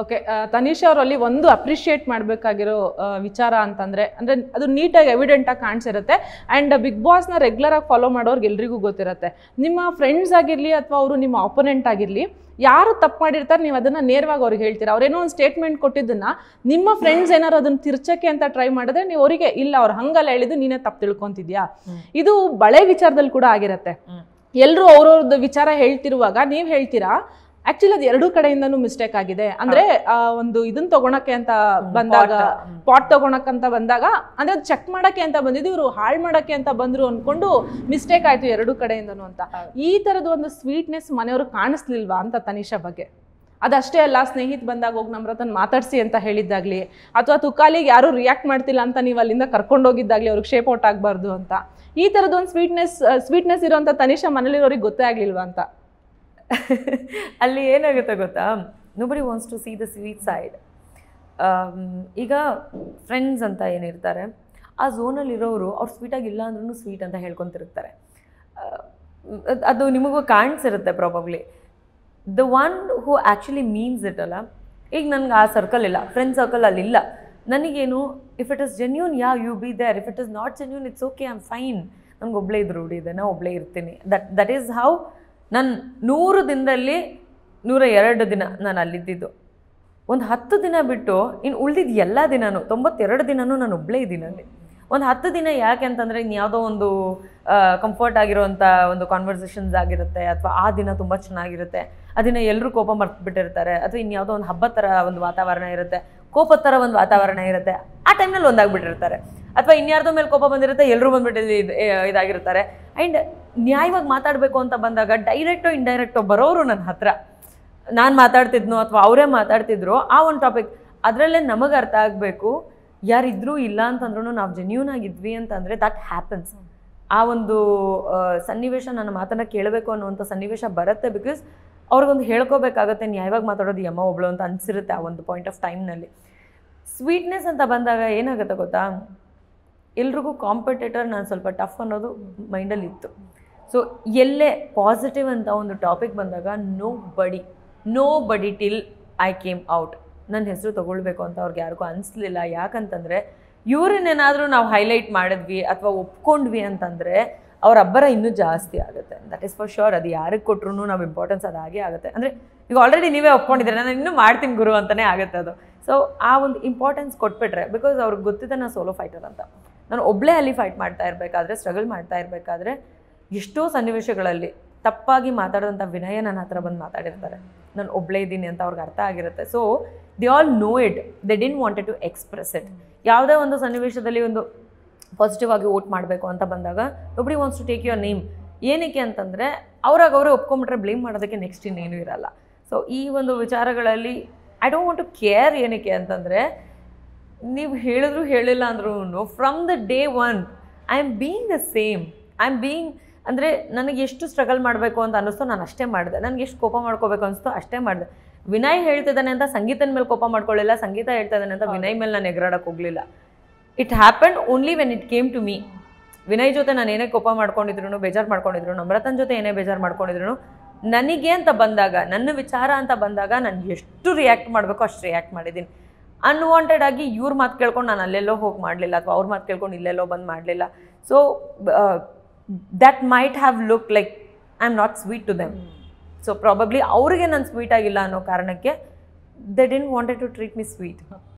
okay Tanish ಅವರಲ್ಲಿ ಒಂದು appreciate ಮಾಡಬೇಕಾಗಿರೋ ವಿಚಾರ ಅಂತಂದರೆ ಅಂದರೆ ಅದು ನೀಟಾಗಿ ಎವಿಡೆಂಟಾಗಿ ಕಾಣಿಸಿರುತ್ತೆ ಆ್ಯಂಡ್ ಬಿಗ್ ಬಾಸ್ನ ರೆಗ್ಯುಲರಾಗಿ ಫಾಲೋ ಮಾಡೋರ್ಗೆ ಎಲ್ರಿಗೂ ಗೊತ್ತಿರುತ್ತೆ ನಿಮ್ಮ ಫ್ರೆಂಡ್ಸ್ ಆಗಿರಲಿ ಅಥವಾ ಅವರು ನಿಮ್ಮ ಆಪೋನೆಂಟ್ ಆಗಿರಲಿ ಯಾರು ತಪ್ಪು ಮಾಡಿರ್ತಾರೆ ನೀವು ಅದನ್ನು ನೇರವಾಗಿ ಅವ್ರಿಗೆ ಹೇಳ್ತೀರಾ ಅವ್ರೇನೋ ಒಂದು ಸ್ಟೇಟ್ಮೆಂಟ್ ಕೊಟ್ಟಿದ್ದನ್ನು ನಿಮ್ಮ ಫ್ರೆಂಡ್ಸ್ ಏನಾದ್ರು ಅದನ್ನು ತಿರ್ಚಕ್ಕೆ ಅಂತ ಟ್ರೈ ಮಾಡಿದ್ರೆ ನೀವು ಅವರಿಗೆ ಇಲ್ಲ ಅವ್ರು ಹಂಗಲ್ಲ ಹೇಳಿದ್ದು ನೀನೇ ತಪ್ಪು ತಿಳ್ಕೊತಿದ್ಯಾ ಇದು ಬಳೆ ವಿಚಾರದಲ್ಲಿ ಕೂಡ ಆಗಿರುತ್ತೆ ಎಲ್ಲರೂ ಅವ್ರವ್ರದ್ದು ವಿಚಾರ ಹೇಳ್ತಿರುವಾಗ ನೀವು ಹೇಳ್ತೀರಾ ಆಕ್ಚುಲಿ ಅದು ಎರಡೂ ಕಡೆಯಿಂದನೂ ಮಿಸ್ಟೇಕ್ ಆಗಿದೆ ಅಂದ್ರೆ ಒಂದು ಇದನ್ನ ತಗೊಳಕ್ಕೆ ಅಂತ ಬಂದಾಗ ಪಾಟ್ ಅಂತ ಬಂದಾಗ ಅಂದ್ರೆ ಅದು ಚೆಕ್ ಮಾಡಕ್ಕೆ ಅಂತ ಬಂದಿದ್ದು ಇವರು ಹಾಳು ಮಾಡೋಕೆ ಅಂತ ಬಂದ್ರು ಅನ್ಕೊಂಡು ಮಿಸ್ಟೇಕ್ ಆಯ್ತು ಎರಡು ಕಡೆಯಿಂದನು ಅಂತ ಈ ತರದ ಒಂದು ಸ್ವೀಟ್ನೆಸ್ ಮನೆಯವರು ಕಾಣಿಸ್ಲಿಲ್ವಾ ಅಂತ ತನಿಷಾ ಬಗ್ಗೆ ಅದಷ್ಟೇ ಅಲ್ಲ ಸ್ನೇಹಿತ್ ಬಂದಾಗ ಹೋಗಿ ನಮ್ರತನ್ ಮಾತಾಡ್ಸಿ ಅಂತ ಹೇಳಿದ್ದಾಗ್ಲಿ ಅಥವಾ ತುಕಾಲಿಗೆ ಯಾರು ರಿಯಾಕ್ಟ್ ಮಾಡ್ತಿಲ್ಲ ಅಂತ ನೀವು ಅಲ್ಲಿಂದ ಹೋಗಿದ್ದಾಗ್ಲಿ ಅವ್ರಿಗೆ ಶೇಪ್ ಔಟ್ ಆಗ್ಬಾರ್ದು ಅಂತ ಈ ತರದೊಂದು ಸ್ವೀಟ್ನೆಸ್ ಸ್ವೀಟ್ನೆಸ್ ಇರೋಂಥ ತನಿಷಾ ಮನೇಲಿರೋರಿಗೆ ಗೊತ್ತೇ ಆಗ್ಲಿಲ್ವಾ ಅಂತ ಅಲ್ಲಿ ಏನಾಗುತ್ತೆ ಗೊತ್ತಾ nobody wants to see the sweet side ಈಗ ಫ್ರೆಂಡ್ಸ್ ಅಂತ ಏನಿರ್ತಾರೆ ಆ ಝೋನಲ್ಲಿರೋರು ಅವ್ರು ಇಲ್ಲ ಅಂದ್ರೂ ಸ್ವೀಟ್ ಅಂತ ಹೇಳ್ಕೊತಿರ್ತಾರೆ uh, ಅದು ನಿಮಗೂ ಕಾಣಿಸಿರುತ್ತೆ probably the one who actually means it ಅಲ್ಲ ಈಗ ನನಗೆ ಆ ಸರ್ಕಲ್ ಇಲ್ಲ ಫ್ರೆಂಡ್ ಸರ್ಕಲ್ ಅಲ್ಲಿ ಇಲ್ಲ ನನಗೇನು if it is genuine yeah you be there if it is not genuine it's okay I am fine ನನಗೆ ಒಬ್ಬಳೇ ಇದ್ರು ರೂಢಿ ಇದೆ ನಾ ಒಬ್ಬಳೇ ಇರ್ತೀನಿ ದಟ್ ದಟ್ ಈಸ್ ಹೌ ನನ್ನ ನೂರು ದಿನದಲ್ಲಿ ನೂರ ಎರಡು ದಿನ ನಾನು ಅಲ್ಲಿದ್ದು ಒಂದು ಹತ್ತು ದಿನ ಬಿಟ್ಟು ಇನ್ನು ಉಳಿದಿದ್ದು ಎಲ್ಲ ದಿನವೂ ತೊಂಬತ್ತೆರಡು ದಿನವೂ ನಾನು ಒಬ್ಬಳೇ ಇದ್ದೀನಿ ಒಂದು ಹತ್ತು ದಿನ ಯಾಕೆ ಅಂತಂದರೆ ಇನ್ಯಾವುದೋ ಒಂದು ಕಂಫರ್ಟ್ ಆಗಿರುವಂಥ ಒಂದು ಕಾನ್ವರ್ಸೇಷನ್ಸ್ ಆಗಿರುತ್ತೆ ಅಥವಾ ಆ ದಿನ ತುಂಬ ಚೆನ್ನಾಗಿರುತ್ತೆ ಆ ದಿನ ಎಲ್ಲರೂ ಕೋಪ ಮರ್ತುಬಿಟ್ಟಿರ್ತಾರೆ ಅಥವಾ ಇನ್ಯಾವುದೋ ಒಂದು ಹಬ್ಬ ಥರ ಒಂದು ವಾತಾವರಣ ಇರುತ್ತೆ ಕೋಪ ಥರ ಒಂದು ವಾತಾವರಣ ಇರುತ್ತೆ ಆ ಟೈಮ್ನಲ್ಲಿ ಒಂದಾಗ್ಬಿಟ್ಟಿರ್ತಾರೆ ಅಥವಾ ಇನ್ಯಾರ್ದೋ ಮೇಲೆ ಕೋಪ ಬಂದಿರುತ್ತೆ ಎಲ್ಲರೂ ಬಂದ್ಬಿಟ್ಟು ಇದು ಇದಾಗಿರ್ತಾರೆ ಆ್ಯಂಡ್ ನ್ಯಾಯವಾಗಿ ಮಾತಾಡಬೇಕು ಅಂತ ಬಂದಾಗ ಡೈರೆಕ್ಟೋ ಇಂಡೈರೆಕ್ಟೋ ಬರೋರು ನನ್ನ ಹತ್ರ ನಾನು ಮಾತಾಡ್ತಿದ್ನೋ ಅಥವಾ ಅವರೇ ಮಾತಾಡ್ತಿದ್ರು ಆ ಒಂದು ಟಾಪಿಕ್ ಅದರಲ್ಲೇ ನಮಗೆ ಅರ್ಥ ಆಗಬೇಕು ಯಾರಿದ್ರೂ ಇಲ್ಲ ಅಂತಂದ್ರೂ ನಾವು ಜೆನ್ಯೂನ್ ಆಗಿದ್ವಿ ಅಂತಂದರೆ ದಟ್ ಹ್ಯಾಪನ್ಸ್ ಆ ಒಂದು ಸನ್ನಿವೇಶ ನನ್ನ ಮಾತನ್ನು ಕೇಳಬೇಕು ಅನ್ನುವಂಥ ಸನ್ನಿವೇಶ ಬರುತ್ತೆ ಬಿಕಾಸ್ ಅವ್ರಿಗೊಂದು ಹೇಳ್ಕೋಬೇಕಾಗತ್ತೆ ನ್ಯಾಯವಾಗಿ ಮಾತಾಡೋದು ಯಮ್ಮ ಒಬ್ಳು ಅಂತ ಅನಿಸಿರುತ್ತೆ ಆ ಒಂದು ಪಾಯಿಂಟ್ ಆಫ್ ಟೈಮ್ನಲ್ಲಿ ಸ್ವೀಟ್ನೆಸ್ ಅಂತ ಬಂದಾಗ ಏನಾಗುತ್ತೆ ಗೊತ್ತಾ ಎಲ್ರಿಗೂ ಕಾಂಪಿಟೇಟರ್ ನಾನು ಸ್ವಲ್ಪ ಟಫ್ ಅನ್ನೋದು ಮೈಂಡಲ್ಲಿ ಇತ್ತು ಸೊ ಎಲ್ಲೇ ಪಾಸಿಟಿವ್ ಅಂತ ಒಂದು ಟಾಪಿಕ್ ಬಂದಾಗ ನೋ ಬಡಿ ನೋ ಬಡಿ ಟಿಲ್ ಐ ಕೇಮ್ ಔಟ್ ನನ್ನ ಹೆಸರು ತೊಗೊಳ್ಬೇಕು ಅಂತ ಅವ್ರಿಗೆ ಯಾರಿಗೂ ಅನಿಸ್ಲಿಲ್ಲ ಯಾಕಂತಂದರೆ ಇವ್ರನ್ನೇನಾದರೂ ನಾವು ಹೈಲೈಟ್ ಮಾಡಿದ್ವಿ ಅಥವಾ ಒಪ್ಕೊಂಡ್ವಿ ಅಂತಂದರೆ ಅವ್ರ ಅಬ್ಬರ ಇನ್ನೂ ಜಾಸ್ತಿ ಆಗುತ್ತೆ ದಟ್ ಇಸ್ ಫಾರ್ ಶ್ಯೂರ್ ಅದು ಯಾರಿಗೆ ಕೊಟ್ರು ನಾವು ಇಂಪಾರ್ಟೆನ್ಸ್ ಅದು ಆಗುತ್ತೆ ಅಂದರೆ ಈಗ ಆಲ್ರೆಡಿ ನೀವೇ ಒಪ್ಕೊಂಡಿದ್ರೆ ನಾನು ಇನ್ನೂ ಮಾಡ್ತೀನಿ ಗುರು ಅಂತಲೇ ಆಗುತ್ತೆ ಅದು ಸೊ ಆ ಒಂದು ಇಂಪಾರ್ಟೆನ್ಸ್ ಕೊಟ್ಬಿಟ್ರೆ ಬಿಕಾಸ್ ಅವ್ರಿಗೆ ಗೊತ್ತಿದೆ ನಾನು ಸೋಲೋ ಫೈಟರ್ ಅಂತ ನಾನು ಒಬ್ಬಳೇ ಅಲ್ಲಿ ಫೈಟ್ ಮಾಡ್ತಾ ಇರಬೇಕಾದ್ರೆ ಸ್ಟ್ರಗಲ್ ಮಾಡ್ತಾ ಇರಬೇಕಾದ್ರೆ ಎಷ್ಟೋ ಸನ್ನಿವೇಶಗಳಲ್ಲಿ ತಪ್ಪಾಗಿ ಮಾತಾಡಿದಂಥ ವಿನಯ ನನ್ನ ಹತ್ರ ಬಂದು ಮಾತಾಡಿರ್ತಾರೆ ನಾನು ಒಬ್ಬಳೇ ಇದ್ದೀನಿ ಅಂತ ಅವ್ರಿಗೆ ಅರ್ಥ ಆಗಿರುತ್ತೆ so they all know it they didn't wanted to express it ಯಾವುದೇ ಒಂದು ಸನ್ನಿವೇಶದಲ್ಲಿ ಒಂದು ಪಾಸಿಟಿವ್ ಆಗಿ ವೋಟ್ ಮಾಡಬೇಕು ಅಂತ ಬಂದಾಗ ಒಬ್ಬರಿ wants to take your name ಏನಕ್ಕೆ ಅಂತಂದರೆ ಅವ್ರಾಗ ಅವರೇ ಒಪ್ಕೊಂಬಿಟ್ರೆ ಬ್ಲೇಮ್ ಮಾಡೋದಕ್ಕೆ ನೆಕ್ಸ್ಟ್ ಇನ್ನೇನು ಇರಲ್ಲ ಸೊ ಈ ಒಂದು ವಿಚಾರಗಳಲ್ಲಿ I don't want to care ಏನಕ್ಕೆ ಅಂತಂದರೆ ನೀವು ಹೇಳಿದ್ರು ಹೇಳಿಲ್ಲ ಅಂದ್ರೂ from the day one I am being the same I am being ಅಂದರೆ ನನಗೆ ಎಷ್ಟು ಸ್ಟ್ರಗಲ್ ಮಾಡಬೇಕು ಅಂತ ಅನ್ನಿಸ್ತೋ ನಾನು ಅಷ್ಟೇ ಮಾಡಿದೆ ನನಗೆ ಎಷ್ಟು ಕೋಪ ಮಾಡ್ಕೋಬೇಕು ಅನಿಸ್ತೋ ಅಷ್ಟೇ ಮಾಡಿದೆ ವಿನಯ್ ಹೇಳ್ತಿದ್ದಾನೆ ಅಂತ ಸಂಗೀತನ ಮೇಲೆ ಕೋಪ ಮಾಡ್ಕೊಳ್ಳಿಲ್ಲ ಸಂಗೀತ ಹೇಳ್ತಾ ಇದ್ದಾನೆ ಅಂತ ವಿನಯ್ ಮೇಲೆ ನಾನು ಎಗರಾಡಕ್ಕೆ ಹೋಗಲಿಲ್ಲ it happen only when it came to me Vinay ಜೊತೆ ನಾನು ಏನೇ ಕೋಪ ಮಾಡ್ಕೊಂಡಿದ್ರು ಬೇಜಾರು ಮಾಡ್ಕೊಂಡಿದ್ರು ನಮ್ರತನ್ ಜೊತೆ ಏನೇ ಬೇಜಾರು ಮಾಡ್ಕೊಂಡಿದ್ರು ನನಗೆ ಅಂತ ಬಂದಾಗ ನನ್ನ ವಿಚಾರ ಅಂತ ಬಂದಾಗ ನಾನು ಎಷ್ಟು ರಿಯಾಕ್ಟ್ ಮಾಡಬೇಕು ಅಷ್ಟು ರಿಯಾಕ್ಟ್ ಮಾಡಿದ್ದೀನಿ ಅನ್ವಾಂಟೆಡ್ ಆಗಿ ಇವ್ರ ಮಾತು ಕೇಳ್ಕೊಂಡು ನಾನು ಅಲ್ಲೆಲ್ಲೋ ಹೋಗಿ ಮಾಡಲಿಲ್ಲ ಅಥವಾ ಅವ್ರ ಮಾತು ಕೇಳ್ಕೊಂಡು ಇಲ್ಲೆಲ್ಲೋ ಬಂದು ಮಾಡಲಿಲ್ಲ so that might have look like I am not sweet to them so probably ಅವರಿಗೆ ನಾನು ಸ್ವೀಟ್ ಆಗಿಲ್ಲ ಅನ್ನೋ ಕಾರಣಕ್ಕೆ they didn't wanted to treat me sweet